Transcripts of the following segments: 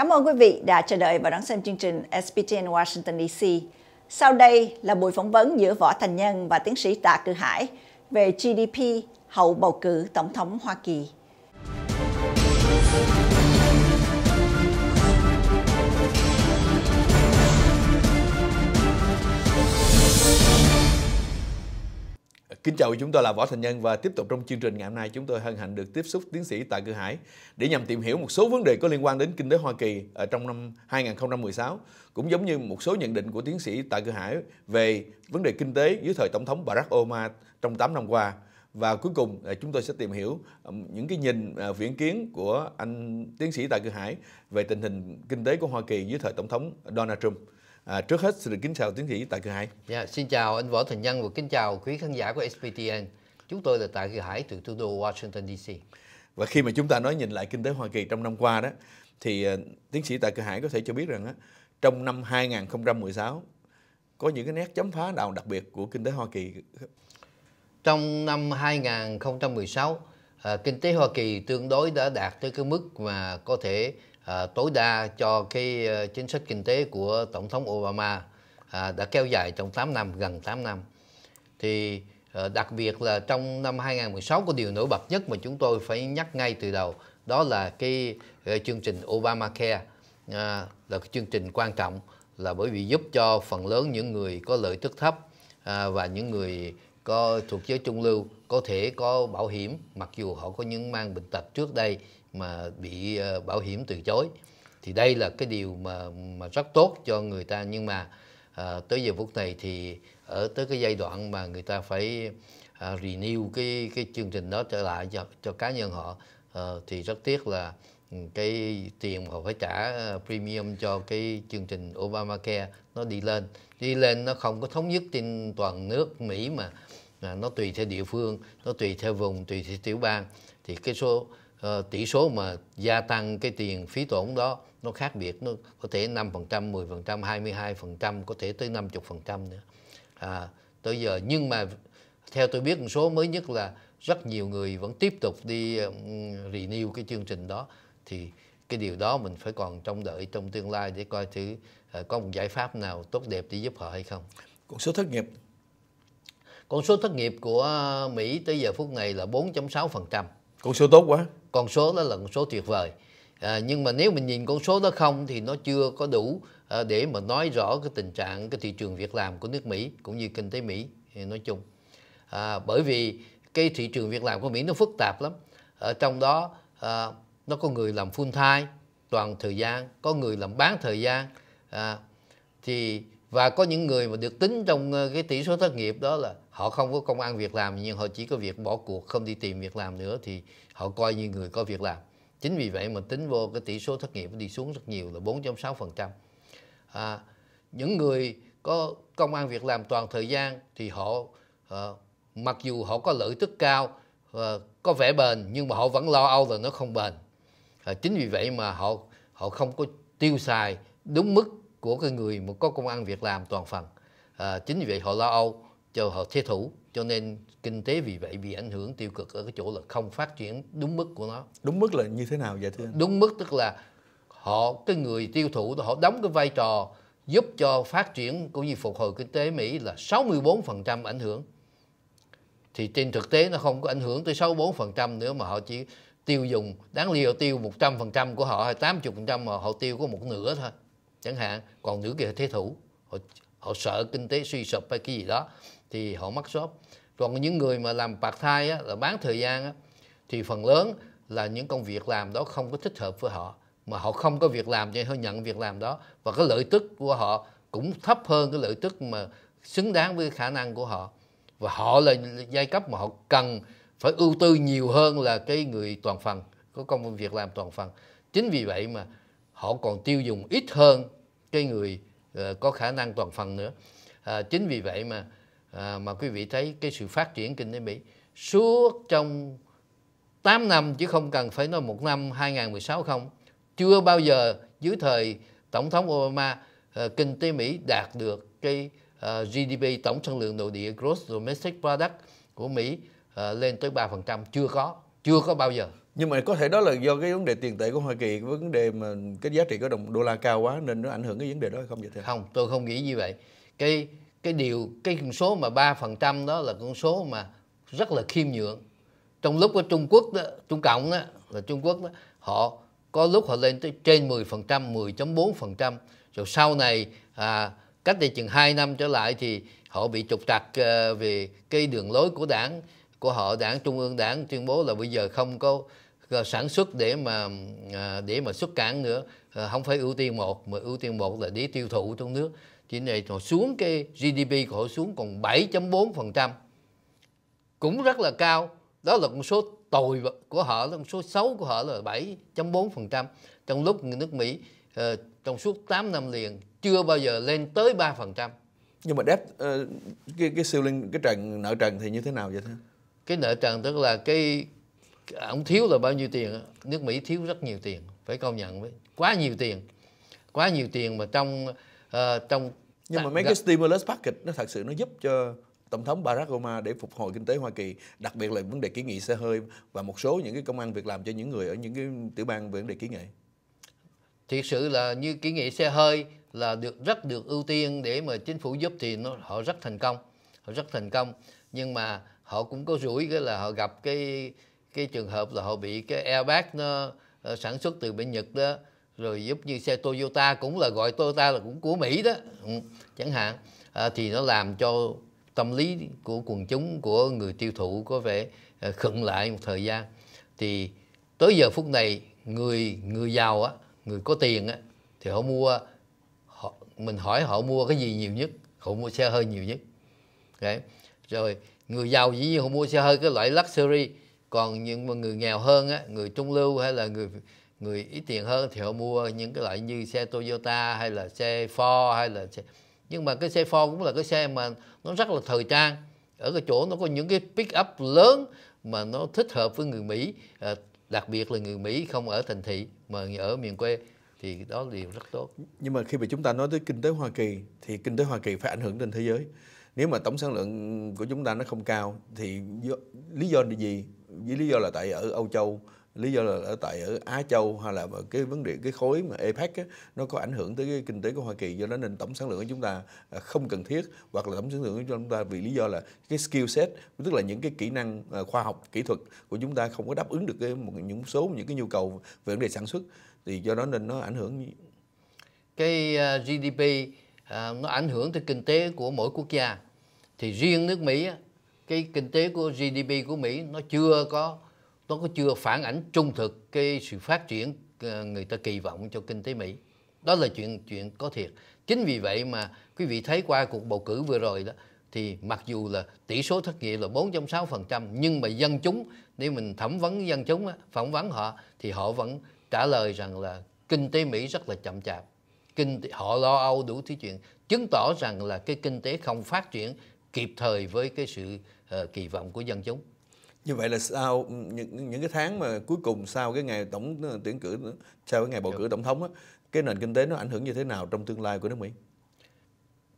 Cảm ơn quý vị đã chờ đợi và đón xem chương trình SBTN Washington DC. Sau đây là buổi phỏng vấn giữa Võ Thành Nhân và tiến sĩ Tạ Cư Hải về GDP hậu bầu cử Tổng thống Hoa Kỳ. Kính chào chúng tôi là Võ Thành Nhân và tiếp tục trong chương trình ngày hôm nay chúng tôi hân hạnh được tiếp xúc tiến sĩ Tạ Cư Hải để nhằm tìm hiểu một số vấn đề có liên quan đến kinh tế Hoa Kỳ ở trong năm 2016 cũng giống như một số nhận định của tiến sĩ Tạ Cư Hải về vấn đề kinh tế dưới thời Tổng thống Barack Obama trong 8 năm qua và cuối cùng à, chúng tôi sẽ tìm hiểu những cái nhìn à, viễn kiến của anh tiến sĩ Tạ Cư Hải về tình hình kinh tế của Hoa Kỳ dưới thời Tổng thống Donald Trump. À, trước hết xin được kính chào tiến sĩ Tạ Kỳ Hải. Dạ, xin chào anh Võ Thành Nhân và kính chào quý khán giả của SPTN. Chúng tôi là Tạ Kỳ Hải từ thủ đô Washington DC. Và khi mà chúng ta nói nhìn lại kinh tế Hoa Kỳ trong năm qua đó, thì uh, tiến sĩ Tạ Kỳ Hải có thể cho biết rằng á, trong năm 2016 có những cái nét chấm phá nào đặc biệt của kinh tế Hoa Kỳ? Trong năm 2016 Ờ, kinh tế Hoa Kỳ tương đối đã đạt tới cái mức mà có thể à, tối đa cho cái ờ, chính sách kinh tế của Tổng thống Obama à, đã kéo dài trong 8 năm, gần 8 năm. Thì à, đặc biệt là trong năm 2016 có điều nổi bật nhất mà chúng tôi phải nhắc ngay từ đầu đó là cái, cái chương trình Obamacare à, là cái chương trình quan trọng là bởi vì giúp cho phần lớn những người có lợi tức thấp à, và những người có thuộc giới trung lưu có thể có bảo hiểm mặc dù họ có những mang bệnh tật trước đây mà bị ờ, bảo hiểm từ chối thì đây là cái điều mà mà rất tốt cho người ta nhưng mà à, tới giờ phút này thì ở tới cái giai đoạn mà người ta phải à, renew cái cái chương trình đó trở lại cho cho cá nhân họ à, thì rất tiếc là cái tiền họ phải trả ờ, premium cho cái chương trình Obamacare nó đi lên đi lên nó không có thống nhất trên toàn nước Mỹ mà à, nó tùy theo địa phương nó tùy theo vùng tùy theo tiểu bang thì cái số uh, tỷ số mà gia tăng cái tiền phí tổn đó nó khác biệt nó có thể 5%, 10%, 22%, có thể tới 50% nữa. À, tới giờ nhưng mà theo tôi biết con số mới nhất là rất nhiều người vẫn tiếp tục đi um, renew cái chương trình đó thì cái điều đó mình phải còn trông đợi trong tương lai để coi thử uh, có một giải pháp nào tốt đẹp để giúp họ hay không con số thất nghiệp con số thất nghiệp của Mỹ tới giờ phút này là 4.6% con số tốt quá con số đó là con số tuyệt vời à, nhưng mà nếu mình nhìn con số đó không thì nó chưa có đủ à, để mà nói rõ cái tình trạng cái thị trường việc làm của nước Mỹ cũng như kinh tế Mỹ nói chung à, bởi vì cái thị trường việc làm của Mỹ nó phức tạp lắm ở trong đó à, nó có người làm full time toàn thời gian có người làm bán thời gian à, thì và có những người mà được tính trong ờ, cái tỷ số thất nghiệp đó là họ không có công an việc làm nhưng họ chỉ có việc bỏ cuộc không đi tìm việc làm nữa thì họ coi như người có việc làm chính vì vậy mà tính vô cái tỷ số thất nghiệp đi xuống rất nhiều là 4.6% à, những người có công an việc làm toàn thời gian thì họ à, mặc dù họ có lợi tức cao à, có vẻ bền nhưng mà họ vẫn lo âu là nó không bền Ờ, chính vì vậy mà họ họ không có tiêu xài đúng mức của cái người mà có công ăn việc làm toàn phần à, chính vì vậy họ lo âu cho họ thế thủ cho nên kinh tế vì vậy bị ảnh hưởng tiêu cực ở cái chỗ là không phát triển đúng mức của nó đúng mức là như thế nào vậy thưa anh đúng mức tức là họ cái người tiêu thụ họ đóng cái vai trò giúp cho phát triển cũng như phục hồi kinh tế Mỹ là 64% ảnh hưởng thì trên thực tế nó không có ảnh hưởng tới 64% nữa mà họ chỉ tiêu dùng đáng lý họ tiêu 100% của họ hay 80% mà họ tiêu có một nửa thôi chẳng hạn còn nửa kia thế thủ họ, họ sợ kinh tế suy sụp hay cái gì đó thì họ mắc shop còn những người mà làm bạc thai á, là bán thời gian á, thì phần lớn là những công việc làm đó không có thích hợp với họ mà họ không có việc làm cho họ nhận việc làm đó và cái lợi tức của họ cũng thấp hơn cái lợi tức mà xứng đáng với khả năng của họ và họ là giai cấp mà họ cần phải ưu tư nhiều hơn là cái người toàn phần có công việc làm toàn phần chính vì vậy mà họ còn tiêu dùng ít hơn cái người uh, có khả năng toàn phần nữa à, chính vì vậy mà à, mà quý vị thấy cái sự phát triển kinh tế Mỹ suốt trong 8 năm chứ không cần phải nói một năm 2016 không chưa bao giờ dưới thời tổng thống Obama à, kinh tế Mỹ đạt được cái à, ờ, GDP tổng sản lượng nội địa gross domestic product của Mỹ Ờ, lên tới 3% chưa có chưa có bao giờ nhưng mà có thể đó là do cái vấn đề tiền tệ của Hoa Kỳ với vấn đề mà cái giá trị của đồng đô la cao quá nên nó ảnh hưởng cái vấn đề đó hay không vậy thưa không tôi không nghĩ như vậy cái cái điều cái con số mà 3% đó là con số mà rất là khiêm nhượng trong lúc của Trung Quốc đó Trung Cộng đó là Trung Quốc đó họ có lúc họ lên tới trên 10% 10.4% rồi sau này à, cách đây chừng 2 năm trở lại thì họ bị trục trặc à, về cái đường lối của đảng của họ đảng trung ương đảng tuyên bố là bây giờ không có ờ, sản xuất để mà ờ, để mà xuất cảng nữa ờ, không phải ưu tiên một mà ưu tiên một là để tiêu thụ trong nước chỉ này họ xuống cái GDP của họ xuống còn 7.4% cũng rất là cao đó là con số tồi của họ con số xấu của họ là 7.4% trong lúc nước Mỹ trong suốt 8 năm liền chưa bao giờ lên tới 3% nhưng mà đáp cái cái siêu lên cái trần nợ trần thì như thế nào vậy thế cái nợ trần tức là cái ông thiếu là bao nhiêu tiền nước mỹ thiếu rất nhiều tiền phải công nhận với quá nhiều tiền quá nhiều tiền mà trong uh, trong nhưng mà mấy cái stimulus package nó thật sự nó giúp cho tổng thống Barack Obama để phục hồi kinh tế Hoa Kỳ, đặc biệt là vấn đề kỹ nghệ xe hơi và một số những cái công an việc làm cho những người ở những cái tiểu bang về vấn đề kỹ nghệ. Thiệt sự là như kỹ nghệ xe hơi là được rất được ưu tiên để mà chính phủ giúp thì nó họ rất thành công, họ rất thành công. Nhưng mà họ cũng có rủi cái là họ gặp cái cái trường hợp là họ bị cái airbag nó ờ, sản xuất từ bên Nhật đó rồi giúp như xe Toyota cũng là gọi Toyota là cũng của Mỹ đó ừ, chẳng hạn à, thì nó làm cho tâm lý của quần chúng của người tiêu thụ có vẻ ờ, khựng lại một thời gian thì tới giờ phút này người người giàu á người có tiền á thì họ mua họ, mình hỏi họ mua cái gì nhiều nhất họ mua xe hơi nhiều nhất Đấy. rồi người giàu dĩ nhiên họ mua xe hơi cái loại luxury còn những mà người nghèo hơn á người trung lưu hay là người người ít tiền hơn thì họ mua những cái loại như xe Toyota hay là xe Ford hay là xe... nhưng mà cái xe Ford cũng là cái xe mà nó rất là thời trang ở cái chỗ nó có những cái pick up lớn mà nó thích hợp với người Mỹ à, đặc biệt là người Mỹ không ở thành thị mà ở miền quê thì đó là điều rất tốt nhưng mà khi mà chúng ta nói tới kinh tế Hoa Kỳ thì kinh tế Hoa Kỳ phải ảnh hưởng đến thế giới nếu mà tổng sản lượng của chúng ta nó không cao thì do, lý do là gì với lý do là tại ở Âu Châu lý do là ở tại ở Á Châu hay là cái vấn đề cái khối mà EPEC á, nó có ảnh hưởng tới cái kinh tế của Hoa Kỳ do đó nên tổng sản lượng của chúng ta à, không cần thiết hoặc là tổng sản lượng của chúng ta vì lý do là cái skill set tức là những cái kỹ năng à, khoa học kỹ thuật của chúng ta không có đáp ứng được cái một những số những cái nhu cầu về vấn đề sản xuất thì do đó nên nó ảnh hưởng cái à, GDP à, nó ảnh hưởng tới kinh tế của mỗi quốc gia thì riêng nước Mỹ cái kinh tế của GDP của Mỹ nó chưa có nó có chưa phản ảnh trung thực cái sự phát triển ờ, người ta kỳ vọng cho kinh tế Mỹ đó là chuyện chuyện có thiệt chính vì vậy mà quý vị thấy qua cuộc bầu cử vừa rồi đó thì mặc dù là tỷ số thất nghiệp là 4.6% nhưng mà dân chúng nếu mình thẩm vấn dân chúng phỏng vấn họ thì họ vẫn trả lời rằng là kinh tế Mỹ rất là chậm chạp kinh tế, họ lo âu đủ thứ chuyện chứng tỏ rằng là cái kinh tế không phát triển kịp thời với cái sự uh, kỳ vọng của dân chúng như vậy là sau những những cái tháng mà cuối cùng sau cái ngày tổng ờ, tuyển cử sau cái ngày bầu dạ. cử tổng thống á, cái nền kinh tế nó ảnh hưởng như thế nào trong tương lai của nước Mỹ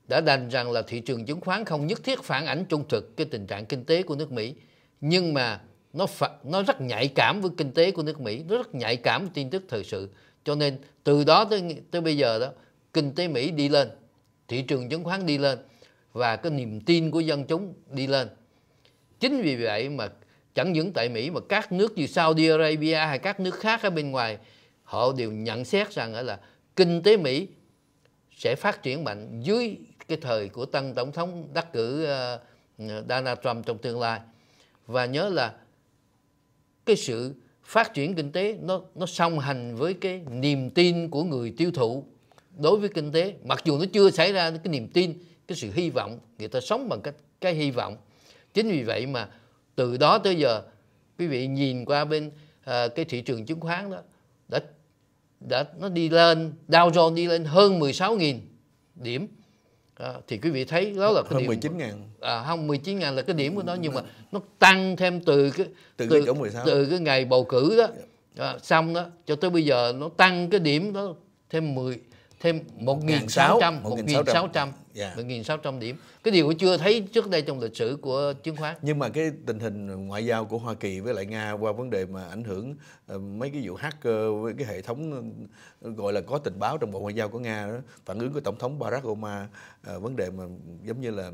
đã đành rằng là thị trường chứng khoán không nhất thiết phản ảnh trung thực cái tình trạng kinh tế của nước Mỹ nhưng mà nó nó rất nhạy cảm với kinh tế của nước Mỹ nó rất nhạy cảm với tin tức thời sự cho nên từ đó tới tới bây giờ đó kinh tế Mỹ đi lên thị trường chứng khoán đi lên và cái niềm tin của dân chúng đi lên chính vì vậy mà chẳng những tại Mỹ mà các nước như Saudi Arabia hay các nước khác ở bên ngoài họ đều nhận xét rằng là kinh tế Mỹ sẽ phát triển mạnh dưới cái thời của tân tổng thống đắc cử ờ, Donald Trump trong tương lai và nhớ là cái sự phát triển kinh tế nó nó song hành với cái niềm tin của người tiêu thụ đối với kinh tế mặc dù nó chưa xảy ra cái niềm tin cái sự hy vọng người ta sống bằng cách cái hy vọng chính vì vậy mà từ đó tới giờ quý vị nhìn qua bên à, cái thị trường chứng khoán đó đã đã nó đi lên Dow Jones đi lên hơn 16.000 điểm đó, ờ, thì quý vị thấy đó là cái hơn điểm, 19 ngàn à, không 19 ngàn là cái điểm của nó nhưng mà nó tăng thêm từ cái từ, từ, cái, chỗ 16. từ cái ngày bầu cử đó à, xong đó cho tới bây giờ nó tăng cái điểm đó thêm 10 thêm 1.600 1.600 1.600 điểm cái điều chưa thấy trước đây trong lịch sử của chứng khoán nhưng mà cái tình hình ngoại giao của Hoa Kỳ với lại Nga qua vấn đề mà ảnh hưởng ờ, mấy cái vụ hacker với cái hệ thống ờ, gọi là có tình báo trong bộ ngoại giao của Nga đó phản ứng của tổng thống Barack Obama ờ, vấn đề mà giống như là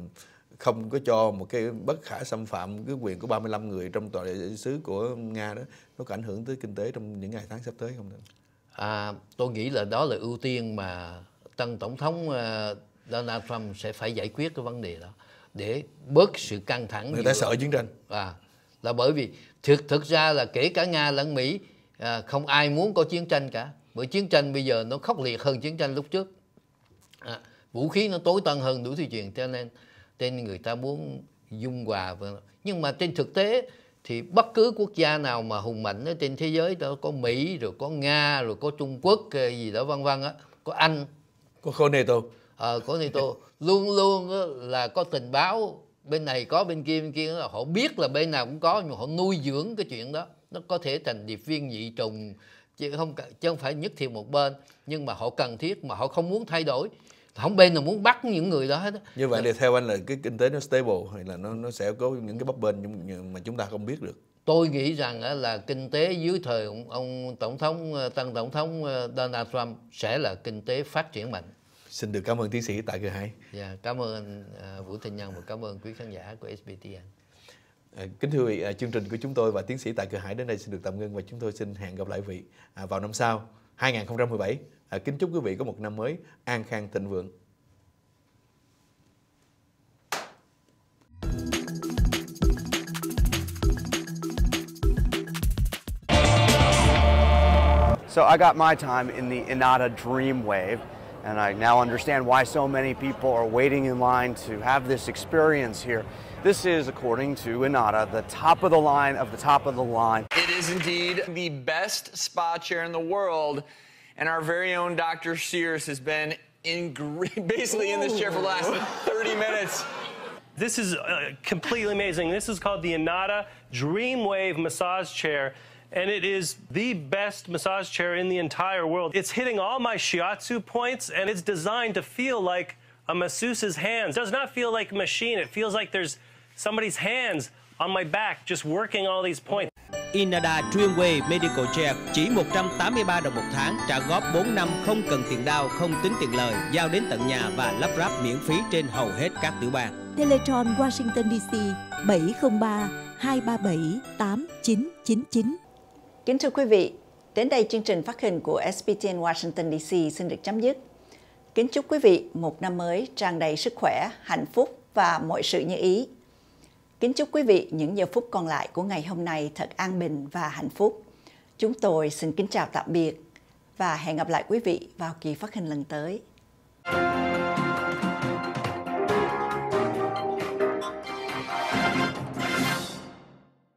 không có cho một cái bất khả xâm phạm cái quyền của 35 người trong tòa đại sứ của Nga đó nó có ảnh hưởng tới kinh tế trong những ngày tháng sắp tới không à, tôi nghĩ là đó là ưu tiên mà tân tổng thống ờ, Donald Trump sẽ phải giải quyết cái vấn đề đó để bớt sự căng thẳng người ta sợ chiến tranh à, là bởi vì thực thực ra là kể cả nga lẫn mỹ à, không ai muốn có chiến tranh cả bởi chiến tranh bây giờ nó khốc liệt hơn chiến tranh lúc trước à, vũ khí nó tối tân hơn đủ thứ chuyện cho nên nên người ta muốn dung hòa và nhưng mà trên thực tế thì bất cứ quốc gia nào mà hùng mạnh ở trên thế giới đó có Mỹ rồi có Nga rồi có Trung Quốc gì đó vân vân á có Anh có khối NATO ờ à, có NATO luôn luôn là có tình báo bên này có bên kia bên kia họ biết là bên nào cũng có nhưng họ nuôi dưỡng cái chuyện đó nó có thể thành điệp viên nhị trùng chứ không chứ không phải nhất thiết một bên nhưng mà họ cần thiết mà họ không muốn thay đổi không bên nào muốn bắt những người đó hết như vậy dạ. thì theo anh là cái kinh tế nó stable hay là nó nó sẽ có những cái bấp bênh mà chúng ta không biết được tôi nghĩ rằng là kinh tế dưới thời ông, ông tổng thống ờ, tân tổng thống ờ, Donald Trump sẽ là kinh tế phát triển mạnh xin được cảm ơn tiến sĩ tại cửa Hải dạ, cảm ơn anh ờ, Vũ Thanh Nhân và cảm ơn quý khán giả của SBTN Kính thưa vị, chương trình của chúng tôi và tiến sĩ tại Cửa Hải đến đây xin được tạm ngưng và chúng tôi xin hẹn gặp lại vị à, vào năm sau 2017. à, kính chúc quý vị có một năm mới an khang thịnh vượng So I got my time in the Inada Dream Wave, and I now understand why so many people are waiting in line to have this experience here. This is, according to Inada, the top of the line of the top of the line. It is indeed the best spa chair in the world. And our very own Dr. Sears has been in, basically Ooh. in this chair for the last 30 minutes. This is uh, completely amazing. This is called the Inada Dreamwave Massage Chair and it is the best massage chair in the entire world. It's hitting all my shiatsu points, and it's designed to feel like a masseuse's hands. It does not feel like a machine. It feels like there's somebody's hands on my back just working all these points. Inada Dreamway Medical Chair chỉ 183 đồng một tháng, trả góp 4 năm không cần tiền đao, không tính tiền lời, giao đến tận nhà và lắp ráp miễn phí trên hầu hết các tiểu bang. Teletron Washington DC 703 237 8999. Kính thưa quý vị, đến đây chương trình phát hình của SBTN Washington DC xin được chấm dứt. Kính chúc quý vị một năm mới tràn đầy sức khỏe, hạnh phúc và mọi sự như ý. Kính chúc quý vị những giờ phút còn lại của ngày hôm nay thật an bình và hạnh phúc. Chúng tôi xin kính chào tạm biệt và hẹn gặp lại quý vị vào kỳ phát hình lần tới. Thank you.